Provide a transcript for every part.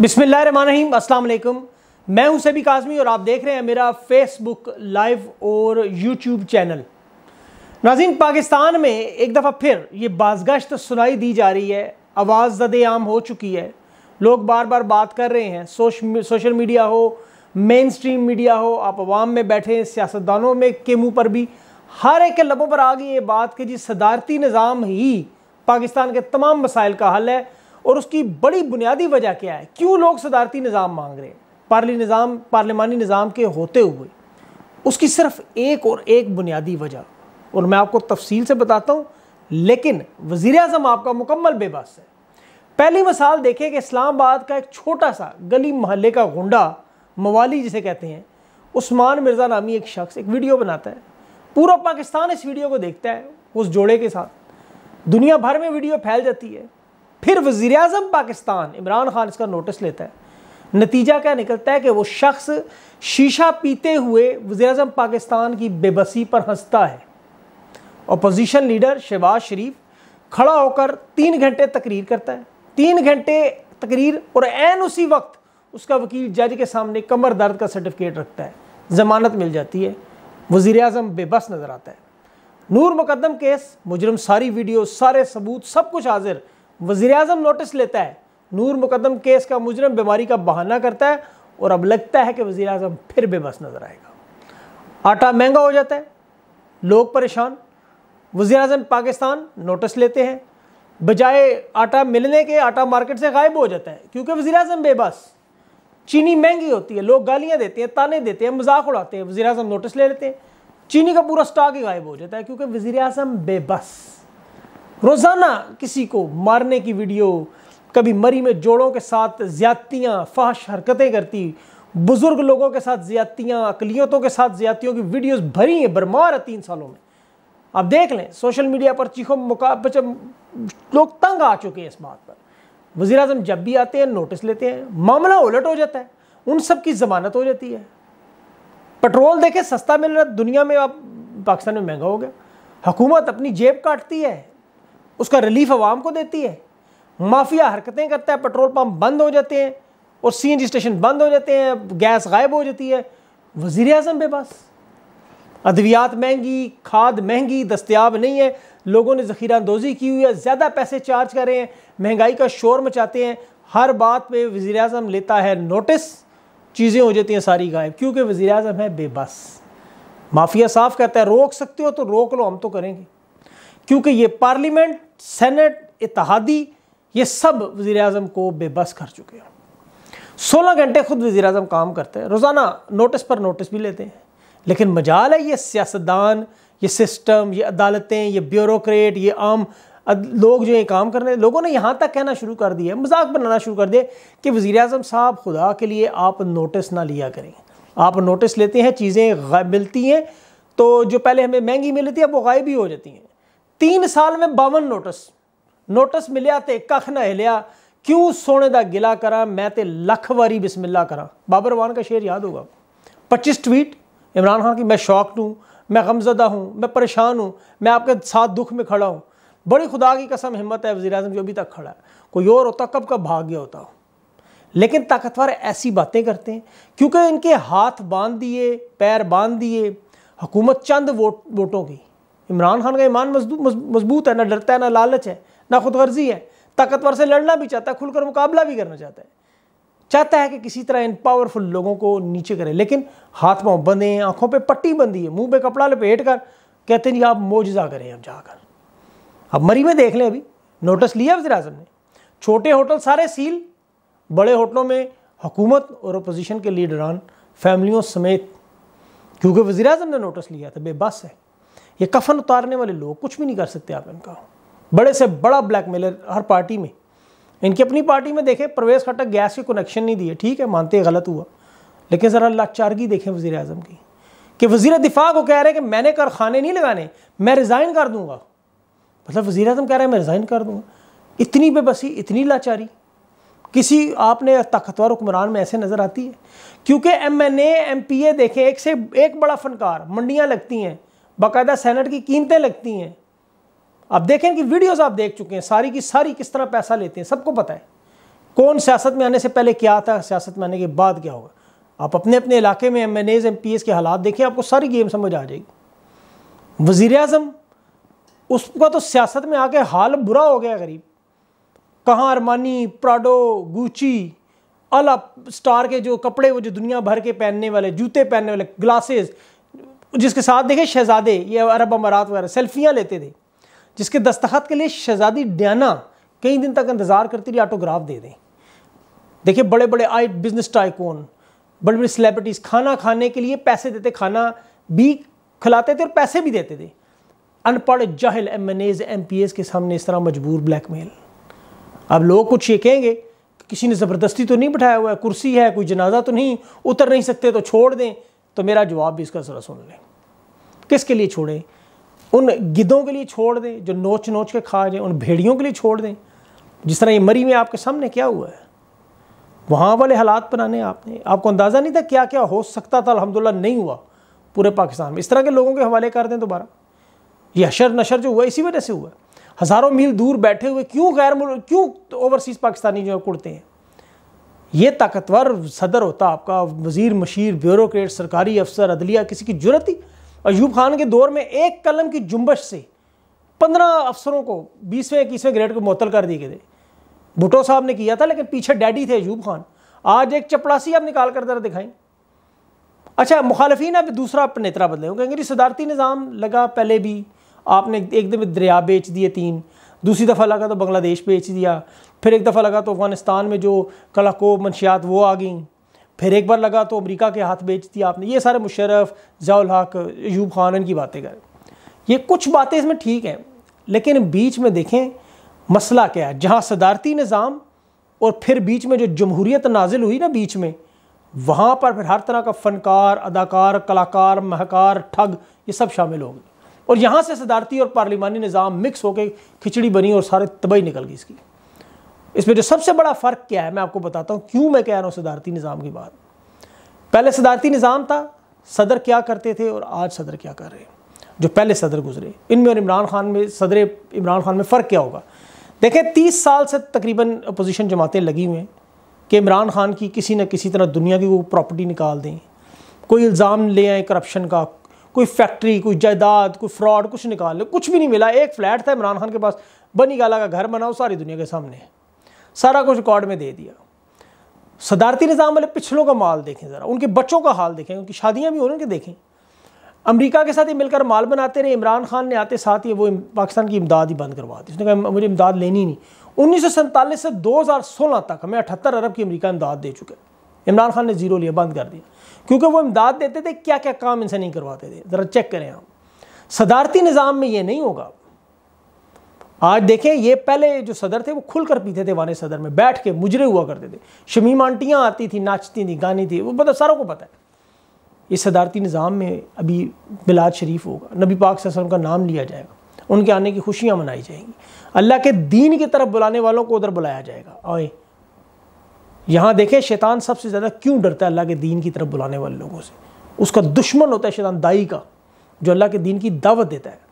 बिसमीम अल्लाम मैं हूं सभी काजमी और आप देख रहे हैं मेरा फेसबुक लाइव और यूट्यूब चैनल नाजिन पाकिस्तान में एक दफ़ा फिर ये बाजगश्त सुनाई दी जा रही है आवाज़ जद आम हो चुकी है लोग बार बार बात कर रहे हैं सोश सोशल मीडिया हो मेन स्ट्रीम मीडिया हो आप आवाम में बैठे हैं सियासतदानों में के मुँह पर भी हर एक के लबों पर आ गई ये बात कि जी सदारती निज़ाम ही पाकिस्तान के तमाम मसाइल का हल है और उसकी बड़ी बुनियादी वजह क्या है क्यों लोग सदारती निज़ाम मांग रहे हैं पार्ली निज़ाम पार्लिमानी निज़ाम के होते हुए उसकी सिर्फ एक और एक बुनियादी वजह और मैं आपको तफसील से बताता हूँ लेकिन वज़ी अजम आपका मुकम्मल बेबस है पहली मिसाल देखें कि इस्लामाबाद का एक छोटा सा गली महल्ले का गुंडा मवाली जिसे कहते हैं उस्मान मिर्ज़ा नामी एक शख्स एक वीडियो बनाता है पूरा पाकिस्तान इस वीडियो को देखता है उस जोड़े के साथ दुनिया भर में वीडियो फैल जाती है फिर वज़ी अजम पाकिस्तान इमरान खान इसका नोटिस लेता है नतीजा क्या निकलता है कि वो शख्स शीशा पीते हुए वज़ी अजम पाकिस्तान की बेबसी पर हंसता है अपोजिशन लीडर शहबाज शरीफ खड़ा होकर तीन घंटे तकरीर करता है तीन घंटे तकरीर और एन उसी वक्त उसका वकील जज के सामने कमर दर्द का सर्टिफिकेट रखता है ज़मानत मिल जाती है वजीर अजम बेबस नज़र आता है नूर मुकदम केस मुजरम सारी वीडियो सारे सबूत सब कुछ हाजिर वजीर अजम नोटिस लेता है नूर मुकदम केस का मुजरम बीमारी का बहाना करता है और अब लगता है कि वज़ी अजम फिर बेबस नज़र आएगा आटा महंगा हो जाता है लोग परेशान वज़ी अजम पाकिस्तान नोटिस लेते हैं बजाय आटा मिलने के आटा मार्केट से गायब हो जाता है क्योंकि वज़ी अजम बेबस चीनी महंगी होती है लोग गालियाँ देते हैं ताने देते हैं मजाक उड़ाते हैं वज़ी अजम नोटिस ले लेते हैं चीनी का पूरा स्टॉक ही गायब हो जाता है क्योंकि वज़ी अजम बेबस रोज़ाना किसी को मारने की वीडियो कभी मरी में जोड़ों के साथ ज्यादतियाँ फाश हरकतें करती बुज़ुर्ग लोगों के साथ ज्यादतियाँ अकलीतों के साथ ज्यादतियों की वीडियोस भरी हैं बरमार है तीन सालों में आप देख लें सोशल मीडिया पर चीखों मुका लोग तंग आ चुके हैं इस बात पर वज़ी अजम जब भी आते हैं नोटिस लेते हैं मामला उलट हो जाता है उन सब की ज़मानत हो जाती है पेट्रोल देखें सस्ता मिल रहा दुनिया में आप पाकिस्तान में महंगा हो गया हुकूमत अपनी जेब काटती है उसका रिलीफ आवाम को देती है माफिया हरकतें करता है पेट्रोल पंप बंद हो जाते हैं और सी स्टेशन बंद हो जाते हैं गैस गायब हो जाती है वज़ी अजम बेबस अद्वियात महंगी खाद महंगी दस्तियाब नहीं है लोगों ने ज़खीरा अंदोज़ी की हुई है ज़्यादा पैसे चार्ज कर रहे हैं महंगाई का शोर मचाते हैं हर बात पे वज़ी अजम लेता है नोटिस चीज़ें हो जाती हैं सारी गायब क्योंकि वज़ी अजम है बेबस माफिया साफ कहता है रोक सकते हो तो रोक लो हम तो करेंगे क्योंकि ये पार्लियामेंट सेनेट इतिहादी ये सब वज़ी अजम को बेबस कर चुके हैं सोलह घंटे खुद वज़ी अजम काम करते हैं रोज़ाना नोटिस पर नोटिस भी लेते हैं लेकिन मजाल है ये सियासतदान ये सिस्टम ये अदालतें ये ब्यूरोक्रेट ये आम लोग जो ये काम कर रहे हैं लोगों ने यहाँ तक कहना शुरू कर दिया मजाक बनाना शुरू कर दिया कि वज़ी अजम साहब खुदा के लिए आप नोटिस ना लिया करें आप नोटिस लेते हैं चीज़ें मिलती हैं तो जो पहले हमें महंगी मिलती है वो गायब ही हो जाती हैं तीन साल में बावन नोटिस नोटिस ਮਿਲਿਆ तो कख ਨਾ ਹਿਲਿਆ क्यों सोने का गिला करा मैं तो लख वारी बिस्मिल्ला करा बाबर वान का शेर याद होगा पच्चीस ट्वीट इमरान खान की मैं शौक हूँ मैं गमजदा हूँ मैं परेशान हूँ मैं आपके साथ दुख में खड़ा हूँ बड़ी खुदा की कसम हिम्मत है वजी अजम जो अभी तक खड़ा है कोई और होता कब कब भाग गया होता हो लेकिन ताकतवर ऐसी बातें करते हैं क्योंकि इनके हाथ बांध दिए पैर बांध दिए हुकूमत चंद वोट वोटों की इमरान खान का ईमान मजबूत है ना डरता है ना लालच है ना खुद है ताकतवर से लड़ना भी चाहता है खुलकर मुकाबला भी करना चाहता है चाहता है कि किसी तरह इन पावरफुल लोगों को नीचे करे लेकिन हाथ पाँव बंधे हैं आंखों पे पट्टी बंधी है मुंह पे कपड़ा लपेट कर कहते हैं जी आप मोजा करें अब जाकर अब मरी में देख लें अभी नोटिस लिया वजी अजम ने छोटे होटल सारे सील बड़े होटलों में हुकूमत और अपोजिशन के लीडरान फैमिलियों समेत क्योंकि वजी अजम ने नोटिस लिया था बेबस है ये कफन उतारने वाले लोग कुछ भी नहीं कर सकते आप इनका बड़े से बड़ा ब्लैक मेलर हर पार्टी में इनकी अपनी पार्टी में देखें प्रवेश खटक गैस के कनेक्शन नहीं दिए ठीक है मानते गलत हुआ लेकिन ज़रा लाचारगी देखें वज़ी अजम की कि वज़ी दिफा को कह रहे हैं कि मैंने कारखाने नहीं लगाने मैं रिज़ाइन कर दूँगा मतलब वज़ी अजम कह रहे हैं मैं रिज़ाइन कर दूँगा इतनी बेबसी इतनी लाचारी किसी आपने ताकतवर हुक्मरान में ऐसे नज़र आती है क्योंकि M N A M P A देखें एक से एक बड़ा फनकार मंडियाँ लगती हैं बाकायदा सेनेट की कीमतें लगती हैं अब देखें कि वीडियोस आप देख चुके हैं सारी की सारी किस तरह पैसा लेते हैं सबको पता है कौन सियासत में आने से पहले क्या था सियासत में आने के बाद क्या होगा आप अपने अपने इलाके में M N A's M P S के हालात देखें आपको सारी गेम समझ आ जाएगी वज़ी अजम उसका तो सियासत में आके हाल बुरा हो गया गरीब कहाँ अरमानी प्राडो गुची अला स्टार के जो कपड़े वो जो दुनिया भर के पहनने वाले जूते पहनने वाले ग्लासेस जिसके साथ देखे शहजादे ये अरब अमारात वगैरह सेल्फियाँ लेते थे जिसके दस्तखत के लिए शहजादी डियाना कई दिन तक इंतज़ार करती रही ऑटोग्राफ दे दें देखिए बड़े बड़े आई बिजनेस टाइकोन बड़ी बड़ी सेलिब्रिटीज़ खाना खाने के लिए पैसे देते खाना भी खिलाते थे और पैसे भी देते थे अनपढ़ जाहिल M N A's M P A's के सामने इस तरह मजबूर ब्लैकमेल अब लोग कुछ ये कहेंगे कि किसी ने ज़बरदस्ती तो नहीं बिठाया हुआ है कुर्सी है कोई जनाजा तो नहीं उतर नहीं सकते तो छोड़ दें तो मेरा जवाब भी इसका ज़रा सुन लें किसके लिए छोड़ें उन गिद्धों के लिए छोड़ दें जो नोच नोच के खा जाए उन भेड़ियों के लिए छोड़ दें जिस तरह ये मरी में आपके सामने क्या हुआ है वहाँ वाले हालात बनाने आपने आपको अंदाज़ा नहीं था क्या क्या हो सकता था अलहमदिल्ला नहीं हुआ पूरे पाकिस्तान में इस तरह के लोगों के हवाले कर दें दोबारा ये अशर नशर जो हुआ इसी वजह से हुआ हज़ारों मील दूर बैठे हुए क्यों गैर मुल्क क्यों ओवरसीज़ पाकिस्तानी जो है कुड़ते हैं ये ताकतवर सदर होता आपका वजीर मशीर ब्यूरोक्रेट सरकारी अफसर अदलिया किसी की जरूरत ही अयूब खान के दौर में एक कलम की जुम्बश से पंद्रह अफसरों को बीसवें इक्कीसवें ग्रेड को मअतल कर दिए गए थे भुटो साहब ने किया था लेकिन पीछे डैडी थे अयूब खान आज एक चपड़ासी आप निकाल कर ज़रा दिखाएं अच्छा मुखालफी अब दूसरा अपने नेतरा बदले होंगे कहेंगे सदारती निज़ाम लगा पहले भी आपने एक दफ़े दरिया बेच दिए तीन दूसरी दफ़ा लगा तो बांग्लादेश बेच दिया फिर एक दफ़ा लगा तो अफगानिस्तान में जो कलाकोब मंशियात वो आ गई फिर एक बार लगा तो अमेरिका के हाथ बेच दिया आपने ये सारे मुशरफ जयाल हक यूब खान इनकी बातें करें ये कुछ बातें इसमें ठीक हैं लेकिन बीच में देखें मसला क्या है जहाँ सदारती निज़ाम और फिर बीच में जो जमहूरियत नाजिल हुई ना बीच में वहाँ पर फिर हर तरह का फ़नकार अदाकार कलाकार महकार ठग ये सब शामिल हो गए और यहाँ से सदारती और पार्लिमानी निज़ाम मिक्स होकर खिचड़ी बनी और सारे तबाही निकल गई इसकी इसमें जो सबसे बड़ा फ़र्क क्या है मैं आपको बताता हूँ क्यों मैं कह रहा हूँ सदारती निज़ाम की बात पहले सदारती निज़ाम था सदर क्या करते थे और आज सदर क्या कर रहे हैं जो पहले सदर गुजरे इनमें और इमरान खान में सदर इमरान खान में फ़र्क क्या होगा देखें तीस साल से तकरीबन अपोजिशन जमातें लगी हुई हैं कि इमरान खान की किसी न किसी तरह दुनिया की वो प्रॉपर्टी निकाल दें कोई इल्ज़ाम ले आए करप्शन का कोई फैक्ट्री कोई जायदाद कोई फ्रॉड कुछ निकाल ले कुछ भी नहीं मिला एक फ्लैट था इमरान खान के पास बनी गाला का घर बना वो सारी दुनिया के सामने है सारा कुछ रिकॉर्ड में दे दिया सदारती निज़ाम वाले पिछलों का माल देखें ज़रा उनके बच्चों का हाल देखें उनकी शादियाँ भी हो रही उनके देखें अमरीका के साथ ही मिलकर माल बनाते रहे इमरान खान ने आते साथ ही वो पाकिस्तान की इमदाद ही बंद करवा दी उसने कहा मुझे इमदाद लेनी नहीं उन्नीस से 2016 तक हमें अठहत्तर अरब की अमेरिका इमदाद दे चुके इमरान खान ने जीरो लिया बंद कर दिया क्योंकि वो इमदाद देते थे क्या क्या काम इनसे नहीं करवाते थे ज़रा चेक करें आप सदारती निज़ाम में ये नहीं होगा आज देखें ये पहले जो सदर थे वो खुलकर पीते थे वाने सदर में बैठ के मुजरे हुआ करते थे शमीम आंटियाँ आती थी नाचती थी गानी थी वो पता मतलब सारों को पता है इस सदारती निज़ाम में अभी मिलाद शरीफ होगा नबी पाक वसल्लम का नाम लिया जाएगा उनके आने की खुशियाँ मनाई जाएंगी अल्लाह के दीन की तरफ बुलाने वालों को उधर बुलाया जाएगा और यहाँ देखें शैतान सबसे ज़्यादा क्यों डरता है अल्लाह के दीन की तरफ बुलाने वाले लोगों से उसका दुश्मन होता है शैतान दाई का जो अल्लाह के दीन की दावत देता है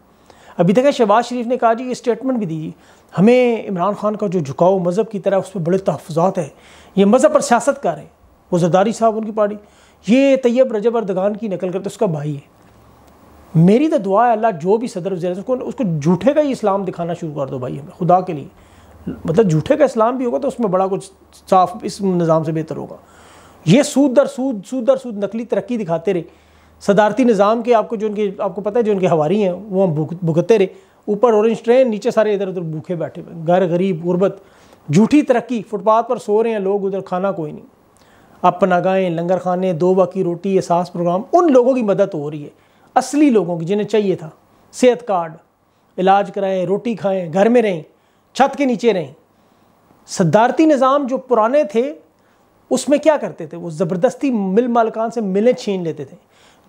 अभी तक शहबाज शरीफ ने कहा जी ये स्टेटमेंट भी दीजिए हमें इमरान खान का जो झुकाव मज़हब की तरह उस पर बड़े तहफ़ात है ये मज़हब पर सियासत कर है वो जरदारी साहब उनकी पार्टी ये तैयब रजब अरदगान की नकल करते उसका भाई है मेरी तो दुआ है अल्लाह जो भी सदर वजे उसको उसको झूठे का ही इस्लाम दिखाना शुरू कर दो भाई हमें खुदा के लिए मतलब झूठे का इस्लाम भी होगा तो उसमें बड़ा कुछ साफ इस निज़ाम से बेहतर होगा ये सूद दर सूद सूद दर सूद नकली तरक्की दिखाते रहे सदारती निज़ाम के आपको जो उनके आपको पता है जो उनके हवारी हैं वो हम भुगतते रहे ऊपर ऑरेंज ट्रेन नीचे सारे इधर उधर भूखे बैठे हुए घर गरीब गुरबत झूठी तरक्की फुटपाथ पर सो रहे हैं लोग उधर खाना कोई नहीं अपना गाएँ लंगर खाने दो बाकी रोटी एहसास प्रोग्राम उन लोगों की मदद हो रही है असली लोगों की जिन्हें चाहिए था सेहत कार्ड इलाज कराएं रोटी खाएं घर में रहें छत के नीचे रहें सदारती निज़ाम जो पुराने थे उसमें क्या करते थे वो ज़बरदस्ती मिल मालकान से मिलें छीन लेते थे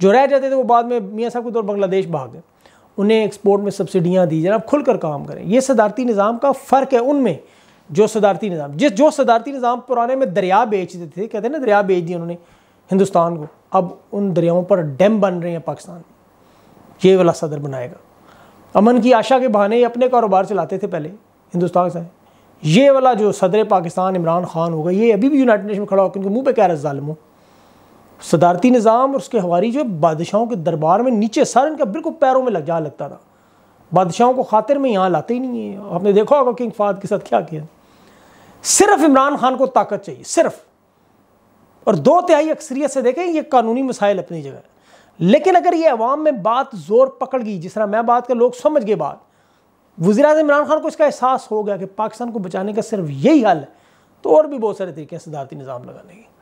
जो रह जाते थे वो बाद में मियाँ साहब के दौर बांग्लादेश भाग गए उन्हें एक्सपोर्ट में सब्सिडियाँ दी जनाब खुलकर काम करें ये सदारती निज़ाम का फ़र्क है उनमें जो सदारती निज़ाम जिस जो सदारती निज़ाम पुराने में दरिया बेचते थे कहते हैं ना दरिया बेच दिए उन्होंने हिंदुस्तान को अब उन दरियाओं पर डैम बन रहे हैं पाकिस्तान ये वाला सदर बनाएगा अमन की आशा के बहाने अपने कारोबार चलाते थे पहले हिंदुस्तान से ये वाला जो सदर पाकिस्तान इमरान खान होगा ये अभी भी यूनाइटेड नेशन में खड़ा होकर उनके मुंह पे कह रहा है ालम सदारती निज़ाम और उसके हवारी जो बादशाहों के दरबार में नीचे सर इनका बिल्कुल पैरों में लग जा लगता था बादशाहों को खातिर में यहाँ लाते ही नहीं है आपने देखा होगा किंग फाद के साथ क्या किया सिर्फ इमरान खान को ताकत चाहिए सिर्फ और दो तिहाई अक्सरियत से देखें ये कानूनी मसाइल अपनी जगह लेकिन अगर ये अवाम में बात ज़ोर पकड़ गई जिस तरह मैं बात कर लोग समझ गए बात वजी इमरान खान को इसका एहसास हो गया कि पाकिस्तान को बचाने का सिर्फ यही हल है तो और भी बहुत सारे तरीके हैं सदारती निज़ाम लगाने के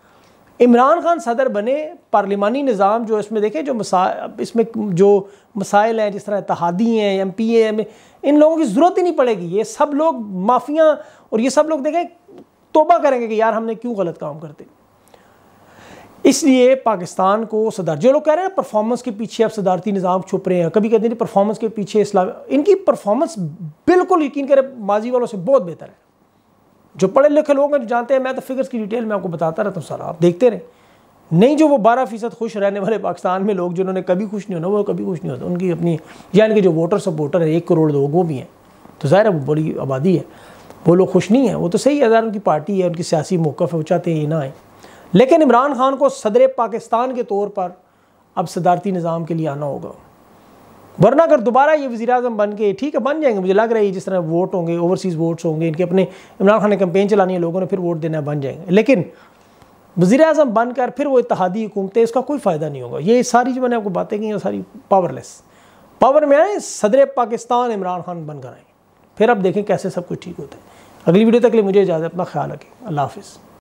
इमरान खान सदर बने पार्लिमानी निज़ाम जो इसमें देखें जो मसा इसमें जो मसाइल हैं जिस तरह इतहादी हैं एम पी एम इन लोगों की ज़रूरत ही नहीं पड़ेगी ये सब लोग माफिया और ये सब लोग देखें तोबा करेंगे कि यार हमने क्यों गलत काम करते इसलिए पाकिस्तान को सदार जो लोग कह रहे हैं परफॉर्मेंस के पीछे अब सदारती निज़ाम छुप रहे हैं कभी कहते हैं परफॉर्मेंस के पीछे इस्लाम इनकी परफॉर्मेंस बिल्कुल यकीन करें माजी वालों से बहुत बेहतर है जो पढ़े लिखे लोग हैं जो जानते हैं मैं तो फिगर्स की डिटेल में आपको बताता रहता हूँ सर आप देखते रहें नहीं जो वो बारह फीसद खुश रहने वाले पाकिस्तान में लोग जिन्होंने कभी खुश नहीं होना वो कभी खुश नहीं होता उनकी अपनी यानी कि जो वोटर सपोर्टर है एक करोड़ लोग वो भी हैं तो ज़ाहिर है वो बड़ी आबादी है वो लोग खुश नहीं हैं वो तो सही है ज़्यादा उनकी पार्टी है उनकी सियासी मौक़ है वो चाहते हैं ये ना आए लेकिन इमरान खान को सदर पाकिस्तान के तौर पर अब सदारती निज़ाम के लिए आना होगा वरना अगर दोबारा ये वजी अजम बन के ठीक है बन जाएंगे मुझे लग रहा है जिस तरह वोट होंगे ओवरसीज़ वोट्स होंगे इनके अपने इमरान खान ने कंपेन चलानी है लोगों ने फिर वोट देना बन जाएंगे लेकिन वजी अजम बनकर फिर वो इतिहादी हुकूमतें इसका कोई फ़ायदा नहीं होगा ये सारी जो मैंने आपको बातें की सारी पावरलेस पावर में आए सदर पाकिस्तान इमरान खान बनकर आए फिर आप देखें कैसे सब कुछ ठीक होता है अगली वीडियो तक के लिए मुझे इजाज़त अपना ख्याल रखें अल्लाह हाफिज़